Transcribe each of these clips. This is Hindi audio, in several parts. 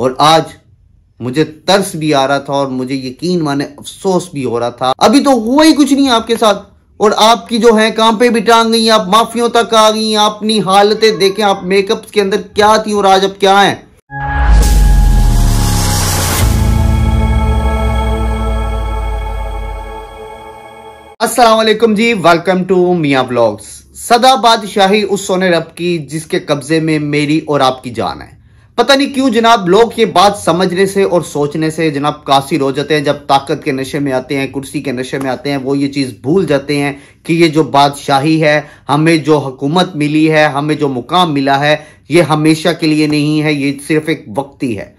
और आज मुझे तरस भी आ रहा था और मुझे यकीन माने अफसोस भी हो रहा था अभी तो हुआ ही कुछ नहीं आपके साथ और आपकी जो है पे भी टांग गई आप माफियों तक आ गई अपनी हालतें देखें आप मेकअप के अंदर क्या थी और आज अब क्या है Aslam ji welcome to Miya blogs सदा बादशाही उस सोने रब की जिसके कब्जे में मेरी और आपकी जान है पता नहीं क्यों जनाब लोग ये बात समझने से और सोचने से जनाब कासी रो जाते हैं जब ताकत के नशे में आते हैं कुर्सी के नशे में आते हैं वो ये चीज़ भूल जाते हैं कि ये जो बादशाही है हमें जो हुकूमत मिली है हमें जो मुकाम मिला है ये हमेशा के लिए नहीं है ये सिर्फ एक वक्ती है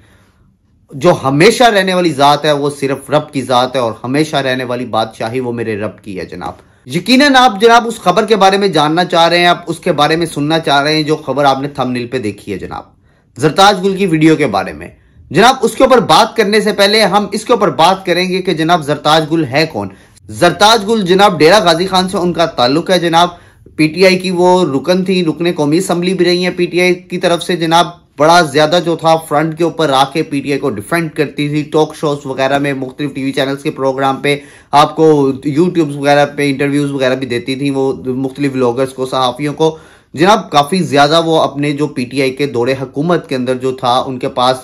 जो हमेशा रहने वाली ज़ात है वो सिर्फ रब की ज़ात है और हमेशा रहने वाली बादशाही वो मेरे रब की है जनाब यकीनन आप जनाब उस खबर के बारे में जानना चाह रहे हैं आप उसके बारे में सुनना चाह रहे हैं जो खबर आपने थंबनेल पे देखी है जनाब जरताज गुल की वीडियो के बारे में जनाब उसके ऊपर बात करने से पहले हम इसके ऊपर बात करेंगे कि जनाब जरताज गुल है कौन जरताज गुल जनाब डेरा गाजी खान से उनका ताल्लुक है जनाब पीटीआई की वो रुकन थी रुकने कौमी असम्बली भी रही है पीटीआई की तरफ से जनाब बड़ा ज्यादा जो था फ्रंट के ऊपर आके पीटीआई को डिफेंड करती थी टॉक शोज वगैरह में मुख्तलिफ टीवी चैनल्स के प्रोग्राम पे आपको यूट्यूब्स वगैरह पे इंटरव्यूज वगैरह भी देती थी वो मुख्तलिफ ब्लॉगर्स को सहाफ़ियों को जनाब काफ़ी ज़्यादा वो अपने जो पी टी आई के दौरे हकूमत के अंदर जो था उनके पास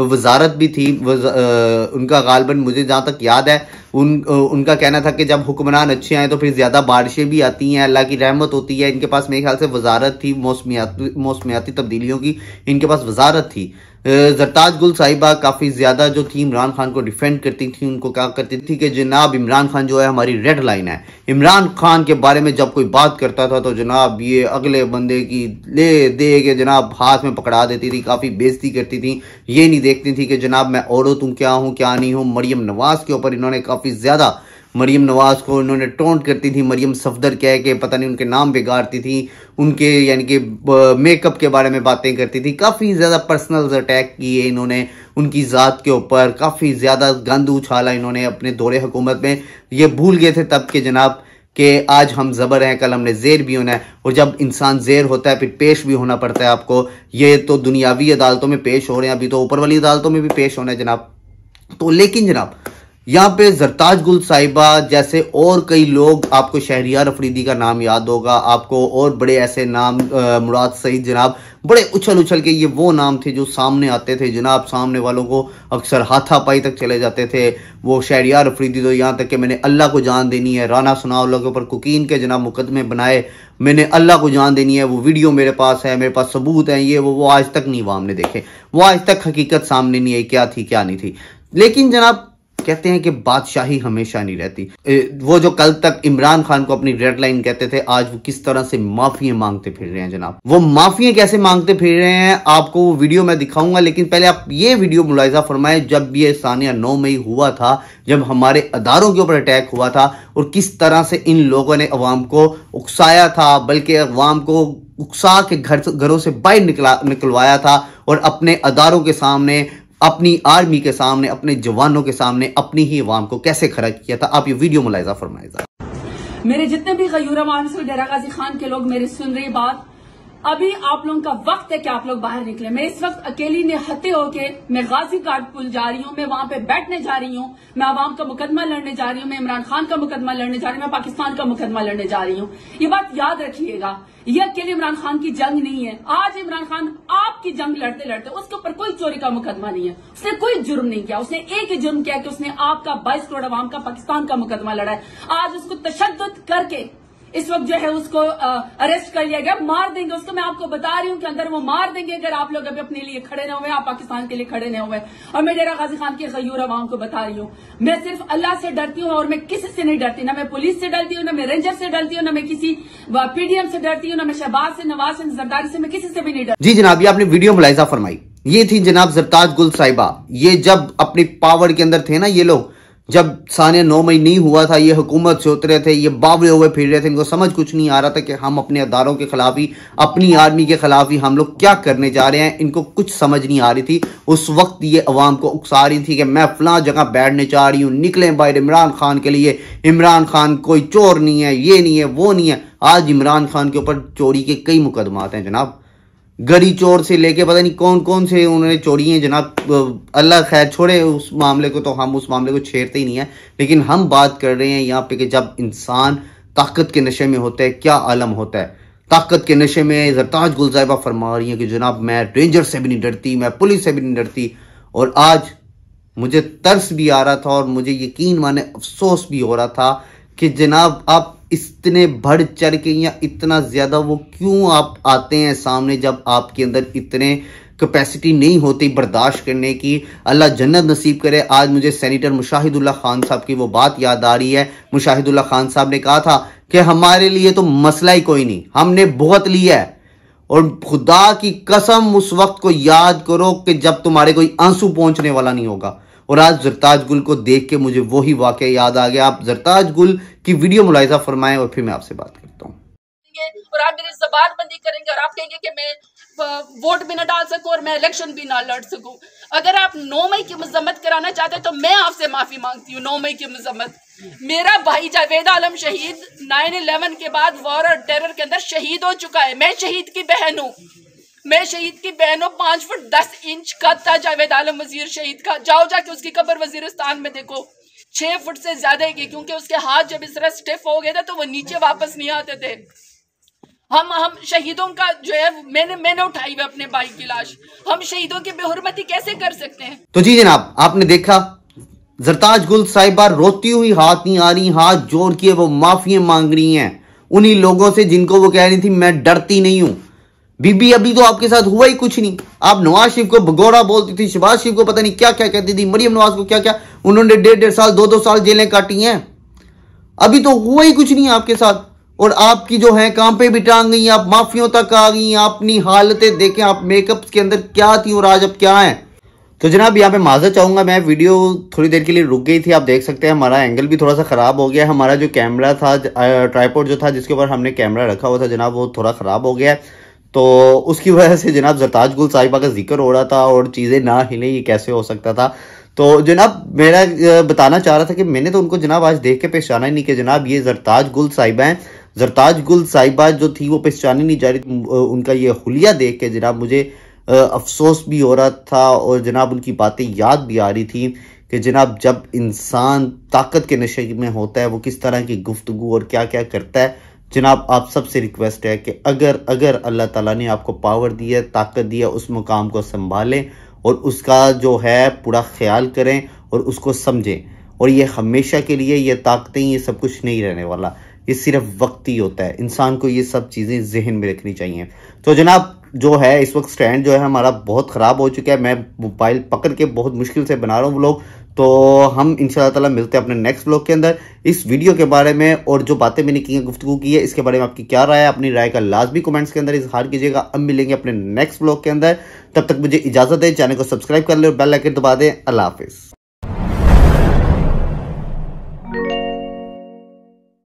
वजारत भी थी वज, आ, उनका गालबन मुझे जहाँ तक याद है उन उनका कहना था कि जब हुक्मरान अच्छे आए तो फिर ज़्यादा बारिशें भी आती हैं अल्लाह की रहमत होती है इनके पास मेरे ख्याल से वजारत थी मौसमियाती मौसमियाती तब्दीलियों की इनके पास वजारत थी जरताज गुल साहिबा काफ़ी ज़्यादा जो थी इमरान खान को डिफेंड करती थी उनको कहा करती थी कि जनाब इमरान खान जो है हमारी रेड लाइन है इमरान खान के बारे में जब कोई बात करता था तो जनाब ये अगले बंदे की ले दे के जनाब हाथ में पकड़ा देती थी काफ़ी बेजती करती थी ये नहीं देखती थी कि जनाब मैं औरत हूँ क्या हूँ क्या नहीं हूँ मरियम नवाज के ऊपर इन्होंने काफ़ी ज़्यादा मरीम नवाज़ को इन्होंने टोंट करती थी मरीम सफदर कह के पता नहीं उनके नाम बिगाड़ती थी उनके यानी कि मेकअप के बारे में बातें करती थी काफ़ी ज़्यादा पर्सनल अटैक किए इन्होंने उनकी ज़ात के ऊपर काफ़ी ज़्यादा गंद उछाला इन्होंने अपने दौरे हुकूमत में ये भूल गए थे तब के जनाब कि आज हम ज़बर हैं कल हमने जेर भी होना है और जब इंसान जेर होता है फिर पेश भी होना पड़ता है आपको ये तो दुनियावी अदालतों में पेश हो रहे हैं अभी तो ऊपर वाली अदालतों में भी पेश होना है जनाब तो लेकिन जनाब यहाँ पे जरताज गुल साहिबा जैसे और कई लोग आपको शहरियार अफरीदी का नाम याद होगा आपको और बड़े ऐसे नाम आ, मुराद सईद जनाब बड़े उछल उछल के ये वो नाम थे जो सामने आते थे जनाब सामने वालों को अक्सर हाथापाई तक चले जाते थे वो शहरियार अफरीदी तो यहाँ तक कि मैंने अल्लाह को जान देनी है राना सुनाउल्ला के ऊपर कुकीन के जनाब मुकदमे बनाए मैंने अल्लाह को जान देनी है वो वीडियो मेरे पास है मेरे पास सबूत हैं ये वो वो आज तक नहीं वो हमने देखे वो आज तक हकीकत सामने नहीं आई क्या थी क्या नहीं थी लेकिन जनाब कहते हैं कि बादशाही हमेशा नहीं रहती वो जो कल तक इमरान खान को अपनी रेड लाइन कहते थे आज वो किस तरह से माफिया मांगते फिर रहे हैं जनाब वो माफिया कैसे मांगते फिर रहे हैं आपको वो वीडियो में दिखाऊंगा लेकिन पहले आप ये वीडियो मुलायजा फरमाए जब ये सानिया नौ मई हुआ था जब हमारे अदारों के ऊपर अटैक हुआ था और किस तरह से इन लोगों ने अवाम को उकसाया था बल्कि अवाम को उकसा के घर घरों से बाहर निकला निकलवाया था और अपने अदारों के सामने अपनी आर्मी के सामने अपने जवानों के सामने अपनी ही अवाम को कैसे खड़ा किया था आप ये वीडियो मुलायजा फरमाए मेरे जितने भी गयूरा मानस डेरा गाजी खान के लोग मेरी सुन रही बात अभी आप लोगों का वक्त है कि आप लोग बाहर निकले मैं इस वक्त अकेली हते होके मैं गाजी घाट पुल जा रही हूँ मैं वहां पे बैठने जा रही हूँ मैं आवाम का मुकदमा लड़ने जा रही हूँ मैं इमरान खान का मुकदमा लड़ने जा रही हूँ मैं पाकिस्तान का मुकदमा लड़ने जा रही हूँ ये बात याद रखिएगा ये अकेले इमरान खान की जंग नहीं है आज इमरान खान आज की जंग लड़ते लड़ते उसके ऊपर कोई चोरी का मुकदमा नहीं है उसने कोई जुर्म नहीं किया उसने एक ही जुर्म किया कि उसने आपका बाईस करोड़ अवाम का पाकिस्तान का मुकदमा लड़ा है आज उसको तशद करके इस वक्त जो है उसको अरेस्ट कर लिया गया मार देंगे उसको मैं आपको बता रही हूं कि अंदर वो मार देंगे अगर आप लोग अभी अपने लिए खड़े न हुए आप पाकिस्तान के लिए खड़े न हुए और मैं डेरा गाजी खान के गयूर आवाम को बता रही हूँ मैं सिर्फ अल्लाह से डरती हूँ और मैं किसी से नहीं डरती ना मैं पुलिस से डरती हूँ ना मैं रेंजर से डरती हूँ ना मैं किसी पीडीएम से डरती हूँ ना मैं शहबाज से नवाज से जरदारी से मैं किसी से भी नहीं डरती जी जनाब ये आपने वीडियो मुलायजा फरमाई ये थी जनाब जरताज गुल साहिबा ये जब अपनी पावर के अंदर थे ना ये लोग जब सानिया नौ मई नहीं हुआ था ये हुकूमत से उतरे थे ये बावले हुए फिर रहे थे इनको समझ कुछ नहीं आ रहा था कि हम अपने अदारों के खिलाफ ही अपनी आर्मी के खिलाफ ही हम लोग क्या करने जा रहे हैं इनको कुछ समझ नहीं आ रही थी उस वक्त ये अवाम को उकसा रही थी कि मैं फला जगह बैठने जा रही हूँ निकले बाहर इमरान खान के लिए इमरान खान कोई चोर नहीं है ये नहीं है वो नहीं है आज इमरान खान के ऊपर चोरी के कई मुकदमात हैं जनाब गरी चोर से लेके पता नहीं कौन कौन से उन्होंने चोरी है जनाब अल्लाह खैर छोड़े उस मामले को तो हम उस मामले को छेड़ते ही नहीं है लेकिन हम बात कर रहे हैं यहाँ पे कि जब इंसान ताकत के नशे में होता है क्या आलम होता है ताकत के नशे में जरताज गुलजाइबा फरमा रही है कि जनाब मैं रेंजर से भी नहीं डरती मैं पुलिस से भी नहीं डरती और आज मुझे तरस भी आ रहा था और मुझे यकीन माने अफसोस भी हो रहा था कि जनाब आप इतने बढ़ चढ़ के या इतना ज़्यादा वो क्यों आप आते हैं सामने जब आपके अंदर इतने कैपेसिटी नहीं होती बर्दाश्त करने की अल्लाह जन्नत नसीब करे आज मुझे सैनिटर मुशाहिदुल्ला खान साहब की वो बात याद आ रही है मुशाहिदुल्ला खान साहब ने कहा था कि हमारे लिए तो मसला ही कोई नहीं हमने बहुत लिया है और खुदा की कसम उस वक्त को याद करो कि जब तुम्हारे कोई आंसू पहुंचने वाला नहीं होगा और आज जरताज गुल को देख के मुझे वही वाक्य याद आ गया आप जरताज गुल की वीडियो मुलायजा फरमाएं और फिर मैं आपसे बात करता हूँ और आप मेरी जबान बंदी करेंगे और आप कहेंगे कि मैं वोट भी ना डाल सकूं और मैं इलेक्शन भी ना लड़ सकूं अगर आप 9 मई की मजम्मत कराना चाहते हैं तो मैं आपसे माफ़ी मांगती हूं 9 मई की मजम्मत मेरा भाई जावेद आलम शहीद 9/11 के बाद वॉर और टेरर के अंदर शहीद हो चुका है मैं शहीद की बहन हूं मैं शहीद की बहनों पांच फुट दस इंच का था जावेद आलम वजीर शहीद का जाओ जाके उसकी कब्र वजीरस्तान में देखो छह फुट से ज्यादा की क्योंकि उसके हाथ जब इस तरह स्टिफ हो गए थे तो वो नीचे वापस नहीं आते थे हम हम शहीदों का जो है मैंने मैंने उठाई हुई अपने भाई की लाश हम शहीदों की बेहरमती कैसे कर सकते हैं तो जी जनाब आपने देखा जरताज गुल साहिबा रोती हुई हाथ नहीं आ रही हाथ जोड़ के वो माफिया मांग रही हैं उन्हीं लोगों से जिनको वो कह रही थी मैं डरती नहीं हूं बीबी अभी तो आपके साथ हुआ ही कुछ नहीं आप नवाज शरीफ को भगोड़ा बोलती थी शिवाज शरीफ को पता नहीं क्या क्या कहती थी मरियम नवाज को क्या क्या उन्होंने डेढ़ डेढ़ साल दो दो साल जेलें काटी हैं अभी तो हुआ ही कुछ नहीं आपके साथ और आपकी जो है काम पे भी टांग गई आप माफियों तक आ गई अपनी हालतें देखें आप मेकअप के अंदर क्या थी और आज अब क्या है तो जनाब यहाँ पे माजा चाहूंगा मैं वीडियो थोड़ी देर के लिए रुक गई थी आप देख सकते हैं हमारा एंगल भी थोड़ा सा ख़राब हो गया हमारा जो कैमरा था ट्राईपोर्ट जो था जिसके ऊपर हमने कैमरा रखा हुआ था जनाब वो थोड़ा ख़राब हो गया है तो उसकी वजह से जनाब जरताज गुल साहिबा का जिक्र हो रहा था और चीज़ें ना हिले ये कैसे हो सकता था तो जनाब मेरा बताना चाह रहा था कि मैंने तो उनको जनाब आज देख के पहचाना ही नहीं कि जनाब ये जरताज गुल साहिबा हैं जरताज गुल साहिबा जो थी वो पहचानी नहीं जा रही उनका ये हुलिया देख के जनाब मुझे अफसोस भी हो रहा था और जनाब उनकी बातें याद भी आ रही थी कि जनाब जब इंसान ताकत के नशे में होता है वो किस तरह की गुफ्तगु और क्या क्या करता है जनाब आप सबसे रिक्वेस्ट है कि अगर अगर अल्लाह ताला ने आपको पावर दी है ताकत दी है उस मुकाम को संभालें और उसका जो है पूरा ख्याल करें और उसको समझें और ये हमेशा के लिए ये ताकतें ये सब कुछ नहीं रहने वाला ये सिर्फ वक्त ही होता है इंसान को ये सब चीज़ें जहन में रखनी चाहिए तो जनाब जो है इस वक्त स्टैंड जो है हमारा बहुत ख़राब हो चुका है मैं मोबाइल पकड़ के बहुत मुश्किल से बना रहा हूँ लोग तो हम इन ताला मिलते हैं अपने नेक्स्ट ब्लॉग के अंदर इस वीडियो के बारे में और जो बातें मैंने की हैं गुफ्तु की है इसके बारे में आपकी क्या राय है अपनी राय का लाजमी कमेंट्स के अंदर इजहार कीजिएगा अब मिलेंगे अपने नेक्स्ट ब्लॉग के अंदर तब तक मुझे इजाजत है चैनल को सब्सक्राइब कर लें और बेल आइकन दबा दें अल्लाह हाफिज़